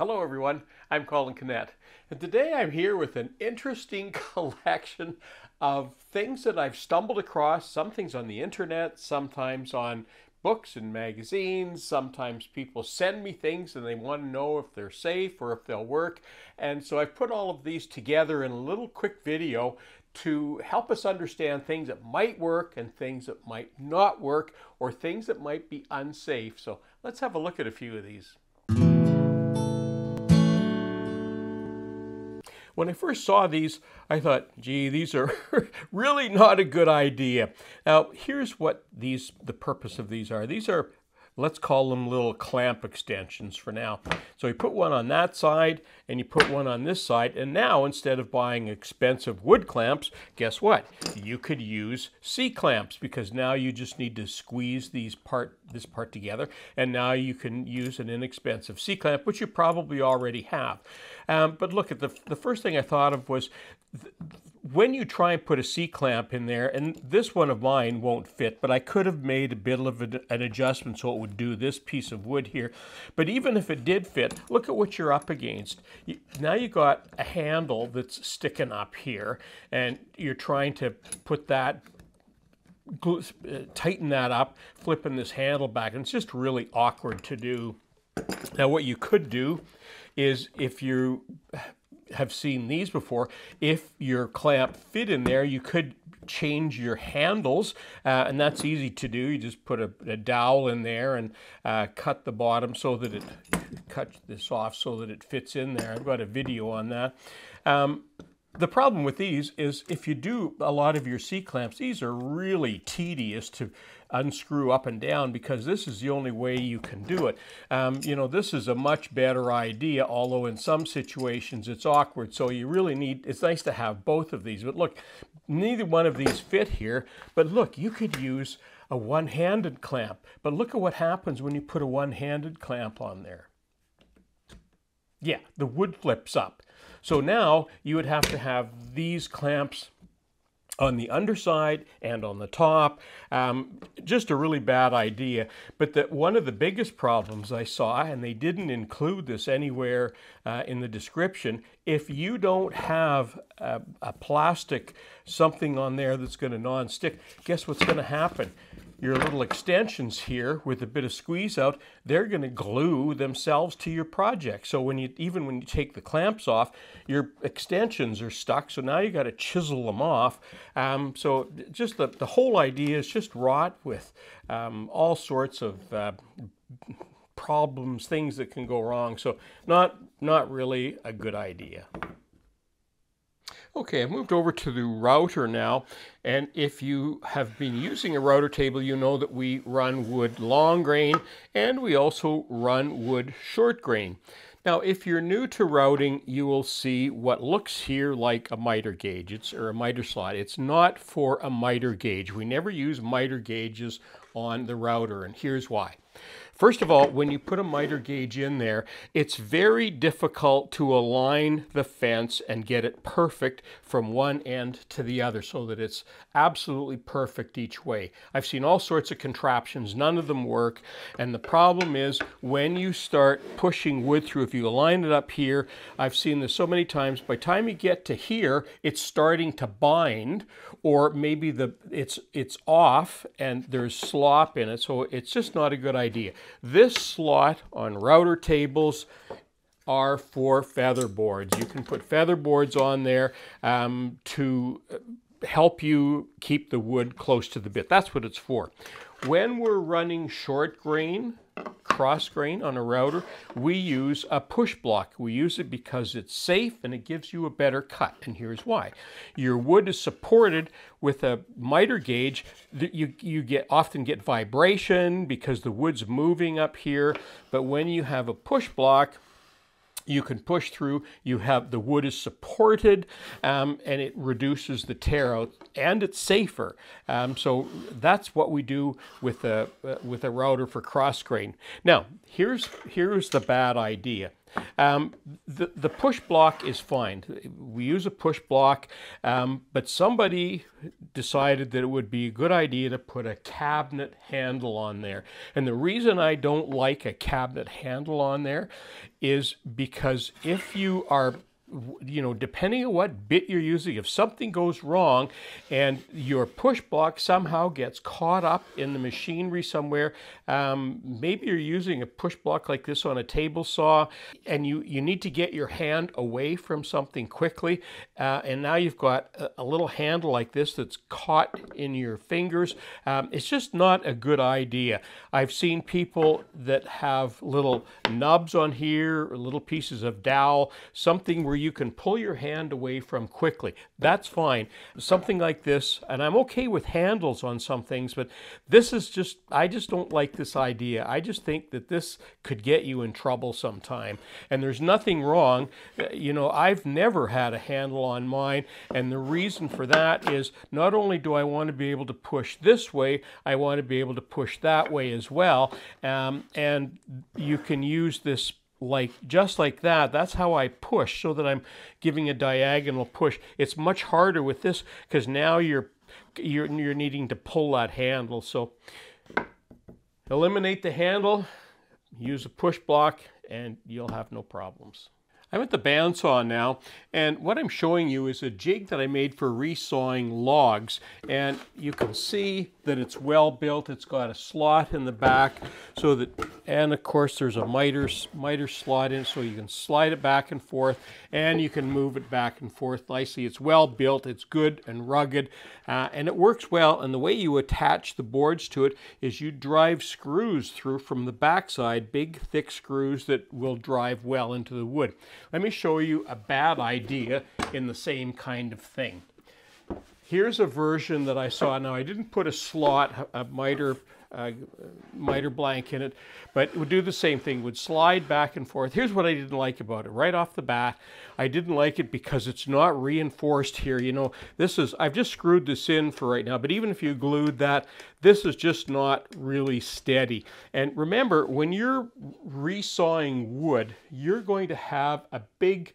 Hello everyone, I'm Colin Kinnett, and today I'm here with an interesting collection of things that I've stumbled across, some things on the internet, sometimes on books and magazines, sometimes people send me things and they want to know if they're safe or if they'll work, and so I've put all of these together in a little quick video to help us understand things that might work and things that might not work or things that might be unsafe. So let's have a look at a few of these. When I first saw these, I thought, gee, these are really not a good idea. Now, here's what these the purpose of these are. These are let's call them little clamp extensions for now. So you put one on that side and you put one on this side. And now instead of buying expensive wood clamps, guess what? You could use C-clamps because now you just need to squeeze these part, this part together. And now you can use an inexpensive C-clamp, which you probably already have. Um, but look, at the, the first thing I thought of was th when you try and put a C-clamp in there, and this one of mine won't fit, but I could have made a bit of an adjustment so it would do this piece of wood here. But even if it did fit, look at what you're up against. Now you've got a handle that's sticking up here, and you're trying to put that uh, tighten that up, flipping this handle back, and it's just really awkward to do. Now what you could do is if you have seen these before. If your clamp fit in there, you could change your handles, uh, and that's easy to do. You just put a, a dowel in there and uh, cut the bottom so that it, cut this off so that it fits in there. I've got a video on that. Um, the problem with these is if you do a lot of your C-clamps, these are really tedious to unscrew up and down because this is the only way you can do it. Um, you know, this is a much better idea, although in some situations it's awkward. So you really need, it's nice to have both of these. But look, neither one of these fit here. But look, you could use a one-handed clamp. But look at what happens when you put a one-handed clamp on there. Yeah, the wood flips up. So now you would have to have these clamps on the underside and on the top. Um, just a really bad idea. But that one of the biggest problems I saw, and they didn't include this anywhere uh, in the description, if you don't have a, a plastic something on there that's going to non-stick, guess what's going to happen? your little extensions here with a bit of squeeze out, they're going to glue themselves to your project. So when you even when you take the clamps off, your extensions are stuck. So now you got to chisel them off. Um, so just the, the whole idea is just wrought with um, all sorts of uh, problems, things that can go wrong. So not not really a good idea. Okay, I've moved over to the router now. And if you have been using a router table, you know that we run wood long grain and we also run wood short grain. Now, if you're new to routing, you will see what looks here like a miter gauge it's, or a miter slot. It's not for a miter gauge. We never use miter gauges on the router, and here's why. First of all, when you put a miter gauge in there, it's very difficult to align the fence and get it perfect from one end to the other so that it's absolutely perfect each way. I've seen all sorts of contraptions, none of them work. And the problem is when you start pushing wood through, if you align it up here, I've seen this so many times, by time you get to here, it's starting to bind or maybe the it's it's off and there's slop in it. So it's just not a good idea. This slot on router tables are for feather boards. You can put feather boards on there um, to help you keep the wood close to the bit. That's what it's for. When we're running short grain, cross grain on a router, we use a push block. We use it because it's safe and it gives you a better cut. And here's why. Your wood is supported with a miter gauge. You, you get often get vibration because the wood's moving up here. But when you have a push block, you can push through. You have the wood is supported, um, and it reduces the tear out, and it's safer. Um, so that's what we do with a uh, with a router for cross grain. Now here's here's the bad idea. Um, the, the push block is fine. We use a push block, um, but somebody decided that it would be a good idea to put a cabinet handle on there. And the reason I don't like a cabinet handle on there is because if you are you know, depending on what bit you're using, if something goes wrong and your push block somehow gets caught up in the machinery somewhere, um, maybe you're using a push block like this on a table saw and you, you need to get your hand away from something quickly. Uh, and now you've got a, a, little handle like this that's caught in your fingers. Um, it's just not a good idea. I've seen people that have little nubs on here or little pieces of dowel, something where you can pull your hand away from quickly. That's fine. Something like this, and I'm okay with handles on some things, but this is just, I just don't like this idea. I just think that this could get you in trouble sometime. And there's nothing wrong. You know, I've never had a handle on mine, and the reason for that is not only do I want to be able to push this way, I want to be able to push that way as well. Um, and you can use this like just like that that's how i push so that i'm giving a diagonal push it's much harder with this because now you're you're you're needing to pull that handle so eliminate the handle use a push block and you'll have no problems I'm at the bandsaw now, and what I'm showing you is a jig that I made for resawing logs. And you can see that it's well built. It's got a slot in the back so that, and of course there's a miter, miter slot in so you can slide it back and forth and you can move it back and forth nicely. It's well built, it's good and rugged, uh, and it works well. And the way you attach the boards to it is you drive screws through from the backside, big thick screws that will drive well into the wood. Let me show you a bad idea in the same kind of thing. Here's a version that I saw. Now, I didn't put a slot, a miter uh, miter blank in it, but it would do the same thing, would slide back and forth. Here's what I didn't like about it right off the bat. I didn't like it because it's not reinforced here. You know, this is, I've just screwed this in for right now, but even if you glued that, this is just not really steady. And remember, when you're resawing wood, you're going to have a big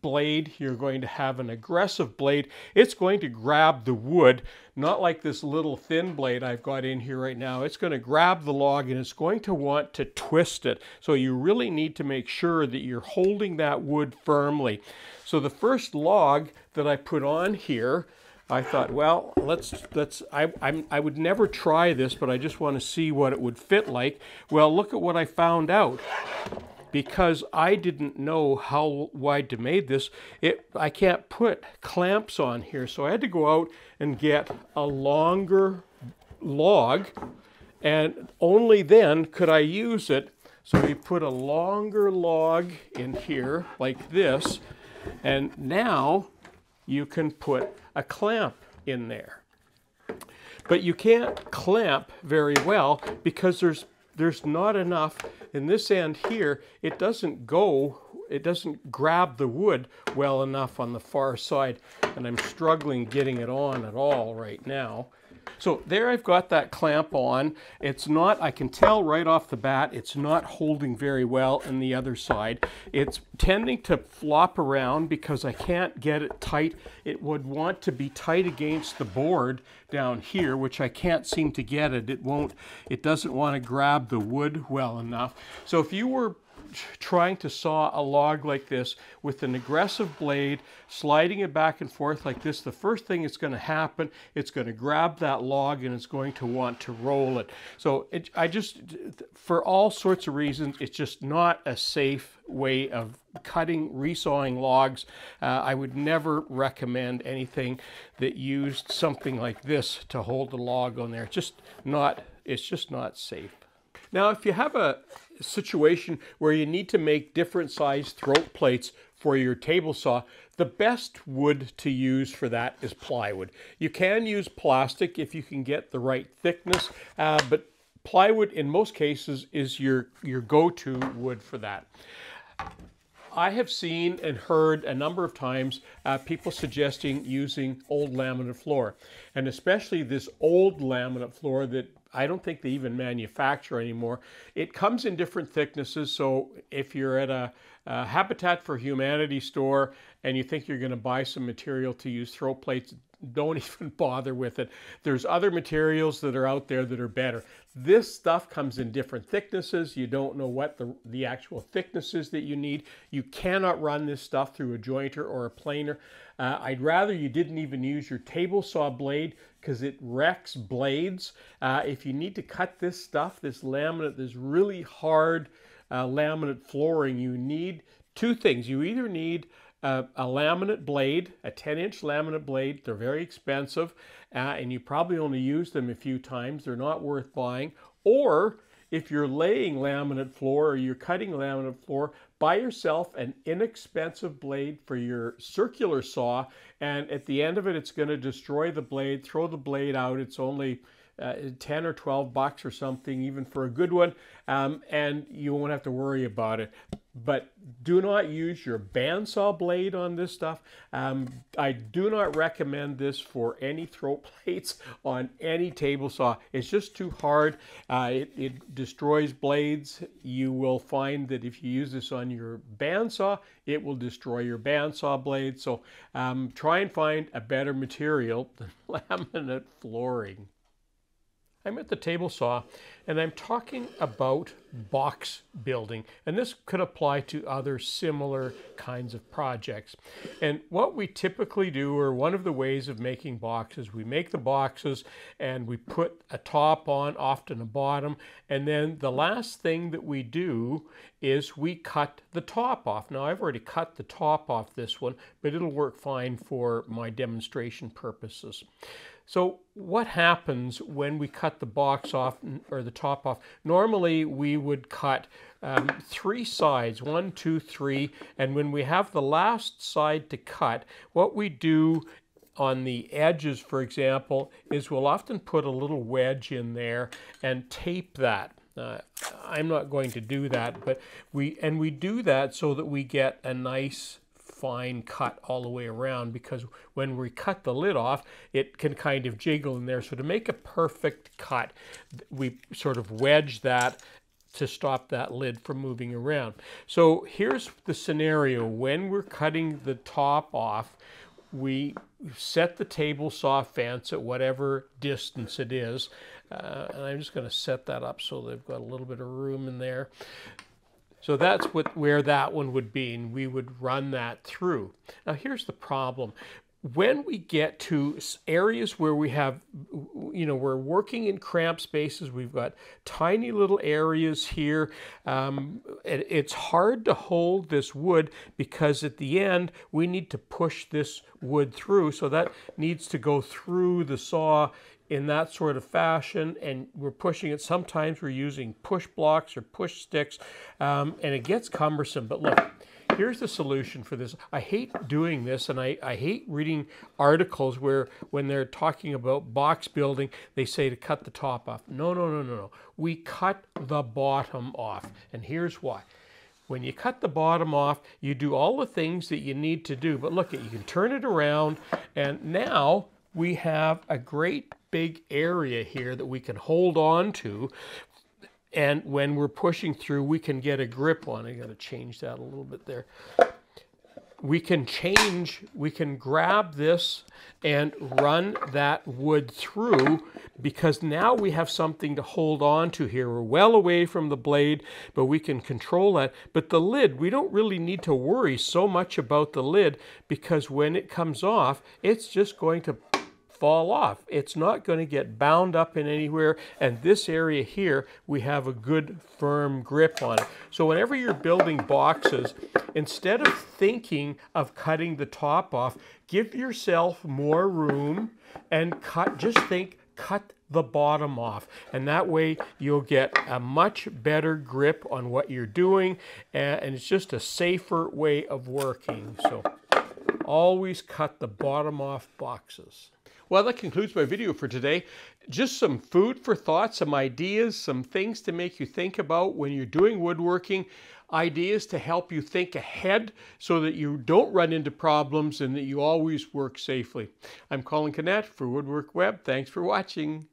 blade. You're going to have an aggressive blade. It's going to grab the wood, not like this little thin blade I've got in here right now. It's going to grab the log and it's going to want to twist it. So you really need to make sure that you're holding that wood firmly. So the first log that I put on here, I thought, well, let's let's I I'm, I would never try this, but I just want to see what it would fit like. Well, look at what I found out because I didn't know how wide to made this, it, I can't put clamps on here. So I had to go out and get a longer log and only then could I use it. So we put a longer log in here like this and now you can put a clamp in there. But you can't clamp very well because there's there's not enough in this end here it doesn't go it doesn't grab the wood well enough on the far side and I'm struggling getting it on at all right now so there I've got that clamp on. It's not, I can tell right off the bat, it's not holding very well on the other side. It's tending to flop around because I can't get it tight. It would want to be tight against the board down here, which I can't seem to get it. It won't, it doesn't want to grab the wood well enough. So if you were trying to saw a log like this with an aggressive blade, sliding it back and forth like this, the first thing that's going to happen, it's going to grab that log and it's going to want to roll it. So it, I just, for all sorts of reasons, it's just not a safe way of cutting, resawing logs. Uh, I would never recommend anything that used something like this to hold the log on there. Just not, it's just not safe. Now, if you have a, situation where you need to make different size throat plates for your table saw, the best wood to use for that is plywood. You can use plastic if you can get the right thickness, uh, but plywood in most cases is your, your go-to wood for that. I have seen and heard a number of times uh, people suggesting using old laminate floor, and especially this old laminate floor that I don't think they even manufacture anymore. It comes in different thicknesses. So if you're at a, a Habitat for Humanity store and you think you're going to buy some material to use, throw plates don't even bother with it. There's other materials that are out there that are better. This stuff comes in different thicknesses. You don't know what the, the actual thickness is that you need. You cannot run this stuff through a jointer or a planer. Uh, I'd rather you didn't even use your table saw blade because it wrecks blades. Uh, if you need to cut this stuff, this laminate, this really hard uh, laminate flooring, you need two things. You either need a, a laminate blade, a 10 inch laminate blade. They're very expensive uh, and you probably only use them a few times. They're not worth buying. Or if you're laying laminate floor or you're cutting laminate floor, buy yourself an inexpensive blade for your circular saw. And at the end of it, it's going to destroy the blade, throw the blade out. It's only, uh, 10 or 12 bucks or something, even for a good one, um, and you won't have to worry about it. But do not use your bandsaw blade on this stuff. Um, I do not recommend this for any throat plates on any table saw. It's just too hard. Uh, it, it destroys blades. You will find that if you use this on your bandsaw, it will destroy your bandsaw blade. So um, try and find a better material than laminate flooring. I'm at the table saw and I'm talking about box building. And this could apply to other similar kinds of projects. And what we typically do, or one of the ways of making boxes, we make the boxes and we put a top on, often a bottom. And then the last thing that we do is we cut the top off. Now I've already cut the top off this one, but it'll work fine for my demonstration purposes. So what happens when we cut the box off or the top off? Normally we would cut um, three sides, one, two, three, and when we have the last side to cut, what we do on the edges, for example, is we'll often put a little wedge in there and tape that. Uh, I'm not going to do that, but we and we do that so that we get a nice fine cut all the way around because when we cut the lid off, it can kind of jiggle in there. So to make a perfect cut, we sort of wedge that to stop that lid from moving around. So here's the scenario. When we're cutting the top off, we set the table saw fence at whatever distance it is. Uh, and I'm just going to set that up so they've got a little bit of room in there. So that's what, where that one would be, and we would run that through. Now here's the problem when we get to areas where we have, you know, we're working in cramped spaces, we've got tiny little areas here. Um, it, it's hard to hold this wood because at the end we need to push this wood through. So that needs to go through the saw in that sort of fashion and we're pushing it sometimes we're using push blocks or push sticks um, and it gets cumbersome but look here's the solution for this. I hate doing this and I, I hate reading articles where when they're talking about box building, they say to cut the top off. No, no, no, no, no. We cut the bottom off. And here's why. When you cut the bottom off, you do all the things that you need to do. But look, you can turn it around and now we have a great big area here that we can hold on to and when we're pushing through, we can get a grip on. I got to change that a little bit there. We can change, we can grab this and run that wood through because now we have something to hold on to here. We're well away from the blade, but we can control that. But the lid, we don't really need to worry so much about the lid because when it comes off, it's just going to fall off. It's not going to get bound up in anywhere. And this area here, we have a good firm grip on it. So whenever you're building boxes, instead of thinking of cutting the top off, give yourself more room and cut, just think, cut the bottom off. And that way you'll get a much better grip on what you're doing. And it's just a safer way of working. So always cut the bottom off boxes. Well, that concludes my video for today. Just some food for thought, some ideas, some things to make you think about when you're doing woodworking, ideas to help you think ahead so that you don't run into problems and that you always work safely. I'm Colin Cannett for Woodwork Web. Thanks for watching.